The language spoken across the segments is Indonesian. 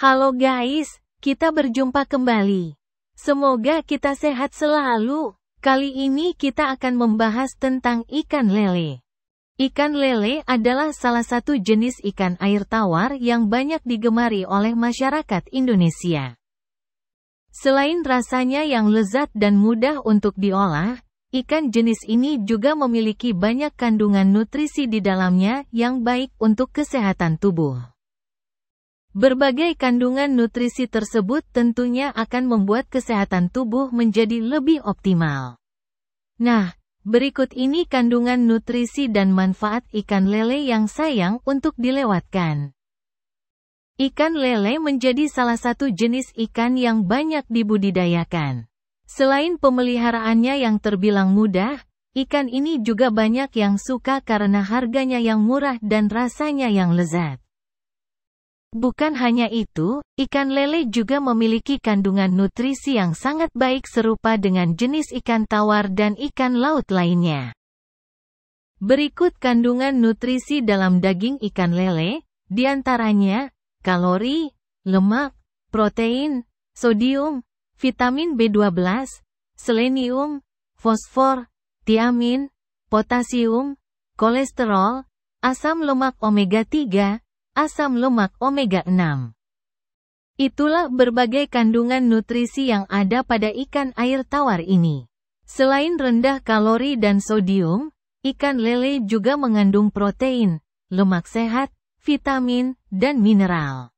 Halo guys, kita berjumpa kembali. Semoga kita sehat selalu. Kali ini kita akan membahas tentang ikan lele. Ikan lele adalah salah satu jenis ikan air tawar yang banyak digemari oleh masyarakat Indonesia. Selain rasanya yang lezat dan mudah untuk diolah, ikan jenis ini juga memiliki banyak kandungan nutrisi di dalamnya yang baik untuk kesehatan tubuh. Berbagai kandungan nutrisi tersebut tentunya akan membuat kesehatan tubuh menjadi lebih optimal. Nah, berikut ini kandungan nutrisi dan manfaat ikan lele yang sayang untuk dilewatkan. Ikan lele menjadi salah satu jenis ikan yang banyak dibudidayakan. Selain pemeliharaannya yang terbilang mudah, ikan ini juga banyak yang suka karena harganya yang murah dan rasanya yang lezat. Bukan hanya itu, ikan lele juga memiliki kandungan nutrisi yang sangat baik serupa dengan jenis ikan tawar dan ikan laut lainnya. Berikut kandungan nutrisi dalam daging ikan lele, diantaranya kalori, lemak, protein, sodium, vitamin B12, selenium, fosfor, tiamin, potasium, kolesterol, asam lemak omega 3, asam lemak omega 6. Itulah berbagai kandungan nutrisi yang ada pada ikan air tawar ini. Selain rendah kalori dan sodium, ikan lele juga mengandung protein, lemak sehat, vitamin, dan mineral.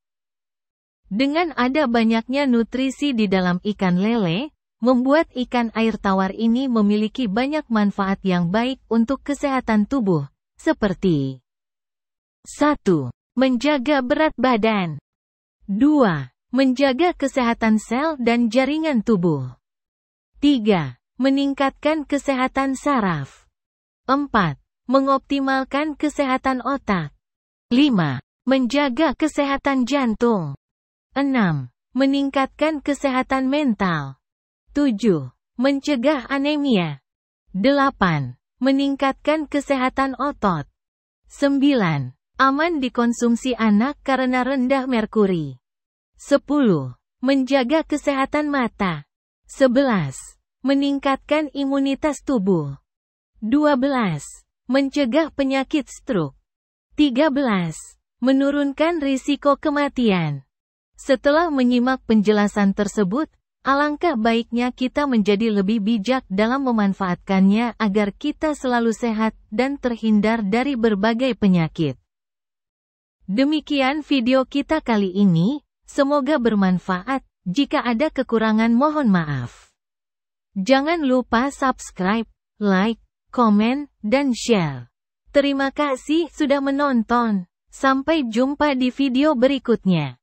Dengan ada banyaknya nutrisi di dalam ikan lele, membuat ikan air tawar ini memiliki banyak manfaat yang baik untuk kesehatan tubuh, seperti 1. Menjaga berat badan. 2. Menjaga kesehatan sel dan jaringan tubuh. 3. Meningkatkan kesehatan saraf. 4. Mengoptimalkan kesehatan otak. 5. Menjaga kesehatan jantung. 6. Meningkatkan kesehatan mental. 7. Mencegah anemia. 8. Meningkatkan kesehatan otot. 9. Aman dikonsumsi anak karena rendah merkuri. 10. Menjaga kesehatan mata. 11. Meningkatkan imunitas tubuh. 12. Mencegah penyakit stroke. 13. Menurunkan risiko kematian. Setelah menyimak penjelasan tersebut, alangkah baiknya kita menjadi lebih bijak dalam memanfaatkannya agar kita selalu sehat dan terhindar dari berbagai penyakit. Demikian video kita kali ini, semoga bermanfaat. Jika ada kekurangan mohon maaf. Jangan lupa subscribe, like, komen, dan share. Terima kasih sudah menonton. Sampai jumpa di video berikutnya.